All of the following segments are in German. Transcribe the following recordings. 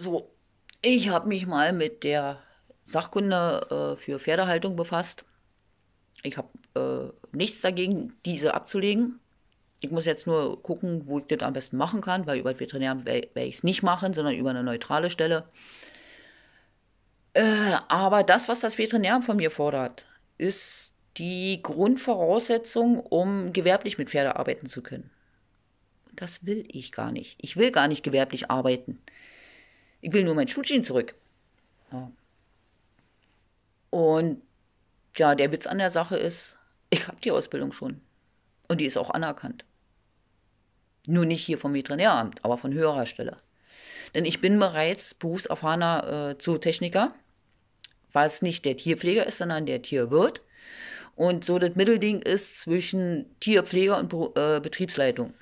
So, ich habe mich mal mit der Sachkunde äh, für Pferdehaltung befasst. Ich habe äh, nichts dagegen, diese abzulegen. Ich muss jetzt nur gucken, wo ich das am besten machen kann, weil über den Veterinär werde ich es nicht machen, sondern über eine neutrale Stelle. Äh, aber das, was das Veterinär von mir fordert, ist die Grundvoraussetzung, um gewerblich mit Pferde arbeiten zu können. Das will ich gar nicht. Ich will gar nicht gewerblich arbeiten. Ich will nur mein Schuhchen zurück. Ja. Und ja, der Witz an der Sache ist, ich habe die Ausbildung schon. Und die ist auch anerkannt. Nur nicht hier vom Veterinäramt, aber von höherer Stelle. Denn ich bin bereits berufserfahrener äh, Zootechniker, was nicht der Tierpfleger ist, sondern der Tierwirt. Und so das Mittelding ist zwischen Tierpfleger und äh, Betriebsleitung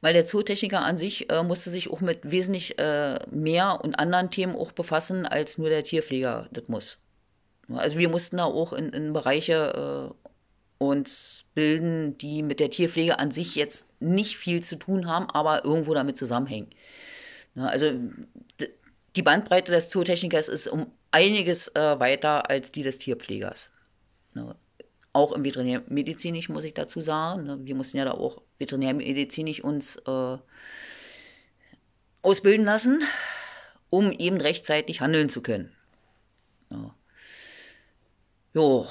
weil der Zootechniker an sich äh, musste sich auch mit wesentlich äh, mehr und anderen Themen auch befassen, als nur der Tierpfleger das muss. Also wir mussten da auch in, in Bereiche äh, uns bilden, die mit der Tierpflege an sich jetzt nicht viel zu tun haben, aber irgendwo damit zusammenhängen. Ja, also die Bandbreite des Zootechnikers ist um einiges äh, weiter als die des Tierpflegers. Ja auch im Veterinärmedizinisch, muss ich dazu sagen. Ne? Wir mussten ja da auch veterinärmedizinisch uns äh, ausbilden lassen, um eben rechtzeitig handeln zu können. Ja. Jo.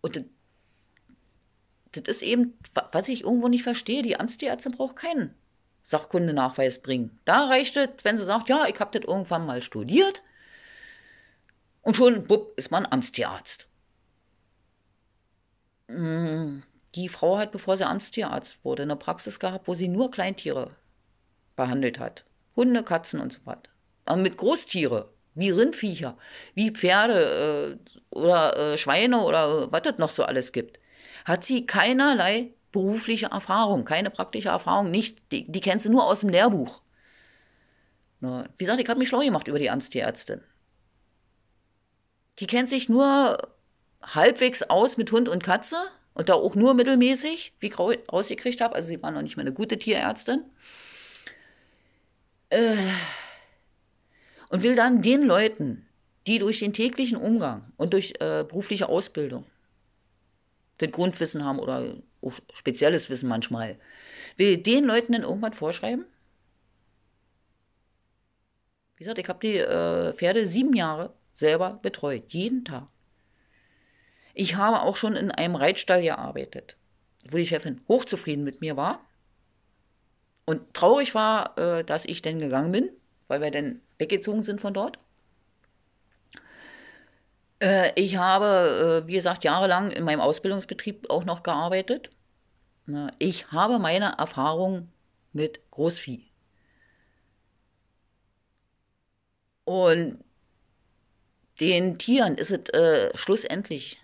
Und das, das ist eben, was ich irgendwo nicht verstehe, die Amtstierärztin braucht keinen Sachkundenachweis bringen. Da reicht es, wenn sie sagt, ja, ich habe das irgendwann mal studiert. Und schon, bupp, ist man Amtstierarzt. Mm, die Frau hat, bevor sie Amtstierarzt wurde, eine Praxis gehabt, wo sie nur Kleintiere behandelt hat. Hunde, Katzen und so weiter. Aber mit Großtiere, wie Rindviecher, wie Pferde äh, oder äh, Schweine oder was das noch so alles gibt, hat sie keinerlei berufliche Erfahrung, keine praktische Erfahrung, nicht, die, die kennst du nur aus dem Lehrbuch. Na, wie gesagt, ich habe mich schlau gemacht über die Amtstierärztin. Die kennt sich nur halbwegs aus mit Hund und Katze und da auch nur mittelmäßig, wie ich rausgekriegt habe. Also sie war noch nicht mal eine gute Tierärztin. Äh, und will dann den Leuten, die durch den täglichen Umgang und durch äh, berufliche Ausbildung das Grundwissen haben oder auch spezielles Wissen manchmal, will den Leuten dann irgendwas vorschreiben? Wie gesagt, ich habe die äh, Pferde sieben Jahre selber betreut, jeden Tag. Ich habe auch schon in einem Reitstall gearbeitet, wo die Chefin hochzufrieden mit mir war und traurig war, äh, dass ich denn gegangen bin, weil wir dann weggezogen sind von dort. Äh, ich habe, äh, wie gesagt, jahrelang in meinem Ausbildungsbetrieb auch noch gearbeitet. Na, ich habe meine Erfahrung mit Großvieh. Und den Tieren ist es äh, schlussendlich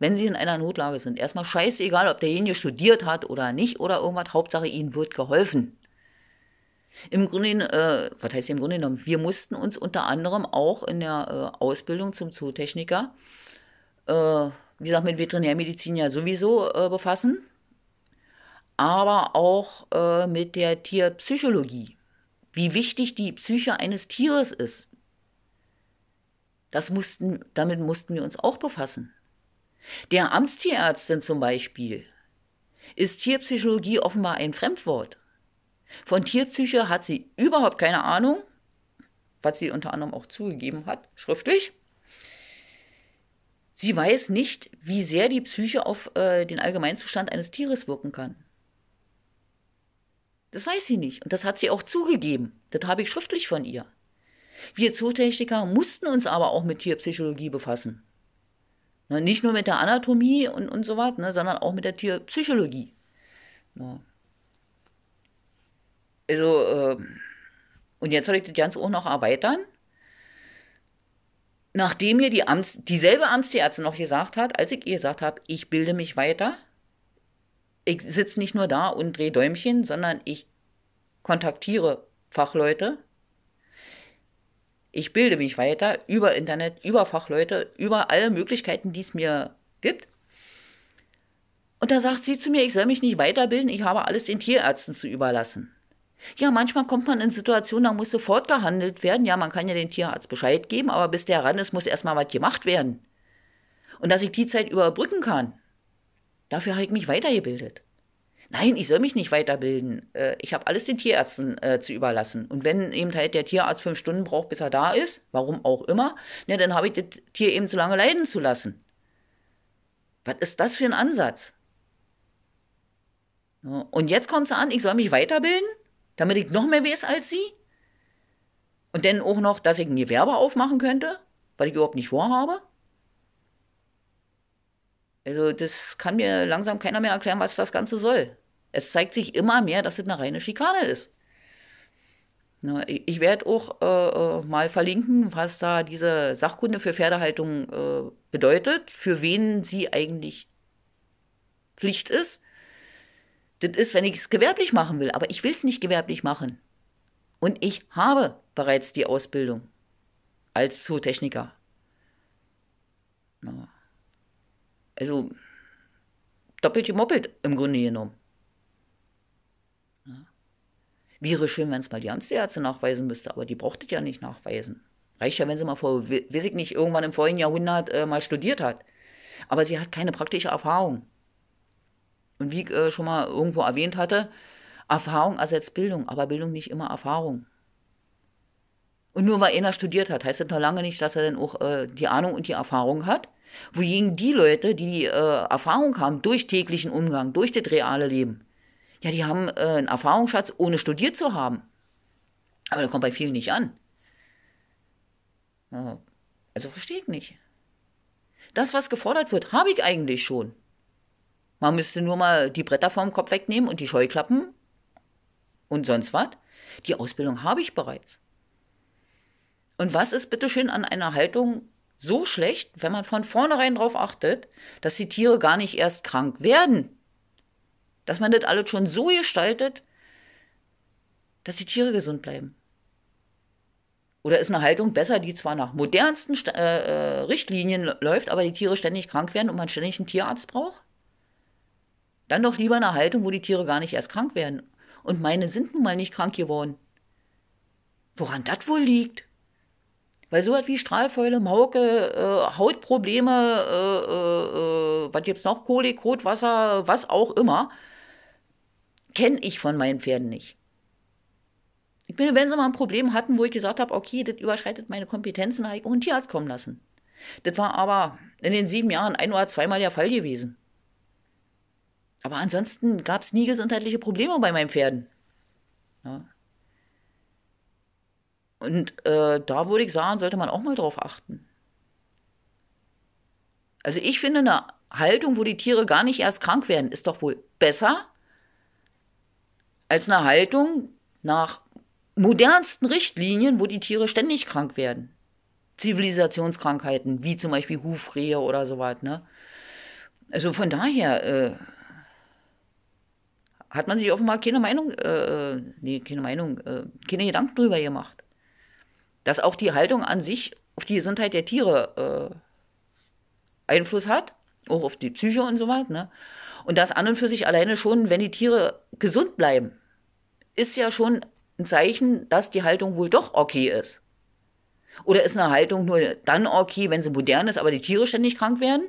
wenn sie in einer Notlage sind. Erstmal scheißegal, ob derjenige studiert hat oder nicht oder irgendwas, Hauptsache ihnen wird geholfen. Im Grunde, äh, was heißt im Grunde genommen, wir mussten uns unter anderem auch in der äh, Ausbildung zum Zootechniker, äh, wie gesagt, mit Veterinärmedizin ja sowieso äh, befassen, aber auch äh, mit der Tierpsychologie. Wie wichtig die Psyche eines Tieres ist. Das mussten, damit mussten wir uns auch befassen. Der Amtstierärztin zum Beispiel ist Tierpsychologie offenbar ein Fremdwort. Von Tierpsyche hat sie überhaupt keine Ahnung, was sie unter anderem auch zugegeben hat, schriftlich. Sie weiß nicht, wie sehr die Psyche auf äh, den Allgemeinzustand eines Tieres wirken kann. Das weiß sie nicht. Und das hat sie auch zugegeben. Das habe ich schriftlich von ihr. Wir Zootechniker mussten uns aber auch mit Tierpsychologie befassen. Ne? Nicht nur mit der Anatomie und, und so was, ne? sondern auch mit der Tierpsychologie. Ne? Also, äh, und jetzt soll ich das Ganze auch noch erweitern. Nachdem mir die Amts, dieselbe Amtsärztin noch gesagt hat, als ich ihr gesagt habe, ich bilde mich weiter, ich sitze nicht nur da und drehe Däumchen, sondern ich kontaktiere Fachleute, ich bilde mich weiter über Internet, über Fachleute, über alle Möglichkeiten, die es mir gibt. Und da sagt sie zu mir, ich soll mich nicht weiterbilden, ich habe alles den Tierärzten zu überlassen. Ja, manchmal kommt man in Situationen, da muss sofort gehandelt werden. Ja, man kann ja den Tierarzt Bescheid geben, aber bis der ran ist, muss erstmal was gemacht werden. Und dass ich die Zeit überbrücken kann, dafür habe ich mich weitergebildet nein, ich soll mich nicht weiterbilden. Äh, ich habe alles den Tierärzten äh, zu überlassen. Und wenn eben halt der Tierarzt fünf Stunden braucht, bis er da ist, warum auch immer, ne, dann habe ich das Tier eben zu lange leiden zu lassen. Was ist das für ein Ansatz? Und jetzt kommt es an, ich soll mich weiterbilden, damit ich noch mehr weiß als sie. Und dann auch noch, dass ich ein Gewerbe aufmachen könnte, weil ich überhaupt nicht vorhabe. Also das kann mir langsam keiner mehr erklären, was das Ganze soll. Es zeigt sich immer mehr, dass es eine reine Schikane ist. Ne, ich werde auch äh, äh, mal verlinken, was da diese Sachkunde für Pferdehaltung äh, bedeutet, für wen sie eigentlich Pflicht ist. Das ist, wenn ich es gewerblich machen will, aber ich will es nicht gewerblich machen. Und ich habe bereits die Ausbildung als Zootechniker. Ne. Also doppelt gemoppelt im Grunde genommen. Wäre schön, wenn es mal die Amtsärzte nachweisen müsste, aber die braucht es ja nicht nachweisen. Reicht ja, wenn sie mal vor, weiß ich nicht, irgendwann im vorigen Jahrhundert äh, mal studiert hat. Aber sie hat keine praktische Erfahrung. Und wie ich äh, schon mal irgendwo erwähnt hatte, Erfahrung ersetzt Bildung, aber Bildung nicht immer Erfahrung. Und nur weil einer studiert hat, heißt das noch lange nicht, dass er dann auch äh, die Ahnung und die Erfahrung hat. Wohingegen die Leute, die die äh, Erfahrung haben durch täglichen Umgang, durch das reale Leben, ja, die haben äh, einen Erfahrungsschatz, ohne studiert zu haben. Aber der kommt bei vielen nicht an. Also verstehe ich nicht. Das, was gefordert wird, habe ich eigentlich schon. Man müsste nur mal die Bretter vom Kopf wegnehmen und die Scheuklappen und sonst was. Die Ausbildung habe ich bereits. Und was ist bitteschön an einer Haltung so schlecht, wenn man von vornherein darauf achtet, dass die Tiere gar nicht erst krank werden? Dass man das alles schon so gestaltet, dass die Tiere gesund bleiben. Oder ist eine Haltung besser, die zwar nach modernsten St äh, äh, Richtlinien läuft, aber die Tiere ständig krank werden und man ständig einen Tierarzt braucht? Dann doch lieber eine Haltung, wo die Tiere gar nicht erst krank werden. Und meine sind nun mal nicht krank geworden. Woran das wohl liegt? Weil so was wie Strahlfäule, Mauke, äh, Hautprobleme, äh, äh, äh was gibt's noch? Kolik, Kotwasser, was auch immer, kenne ich von meinen Pferden nicht. Ich bin, wenn sie mal ein Problem hatten, wo ich gesagt habe, okay, das überschreitet meine Kompetenzen, habe ich auch einen Tierarzt kommen lassen. Das war aber in den sieben Jahren ein oder zweimal der Fall gewesen. Aber ansonsten gab es nie gesundheitliche Probleme bei meinen Pferden. Ja. Und äh, da würde ich sagen, sollte man auch mal drauf achten. Also ich finde, eine Haltung, wo die Tiere gar nicht erst krank werden, ist doch wohl besser als eine Haltung nach modernsten Richtlinien, wo die Tiere ständig krank werden. Zivilisationskrankheiten, wie zum Beispiel Hufrehe oder so was. Ne? Also von daher äh, hat man sich offenbar keine Meinung, äh, äh nee, keine Meinung, äh, keine Gedanken drüber gemacht dass auch die Haltung an sich auf die Gesundheit der Tiere äh, Einfluss hat, auch auf die Psyche und so weiter. Ne? Und das an und für sich alleine schon, wenn die Tiere gesund bleiben, ist ja schon ein Zeichen, dass die Haltung wohl doch okay ist. Oder ist eine Haltung nur dann okay, wenn sie modern ist, aber die Tiere ständig krank werden?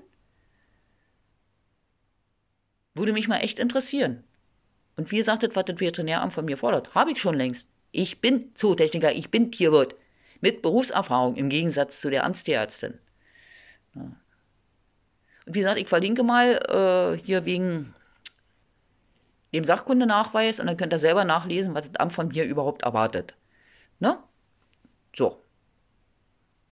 Würde mich mal echt interessieren. Und wie gesagt, das, was das Veterinäramt von mir fordert, habe ich schon längst. Ich bin Zootechniker, ich bin Tierwirt mit Berufserfahrung im Gegensatz zu der Amtstierärztin. Und wie gesagt, ich verlinke mal äh, hier wegen dem Sachkundenachweis und dann könnt ihr selber nachlesen, was das Amt von mir überhaupt erwartet. Ne? So.